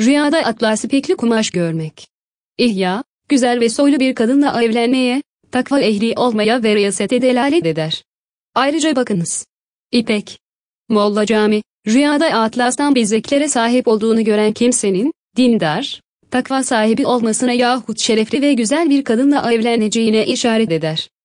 Rüyada atlas ipekli kumaş görmek. İhya, güzel ve soylu bir kadınla evlenmeye, takva ehli olmaya ve riyasete delalet eder. Ayrıca bakınız. İpek. Molla Cami, rüyada atlastan bezeklere sahip olduğunu gören kimsenin, dindar, takva sahibi olmasına yahut şerefli ve güzel bir kadınla evleneceğine işaret eder.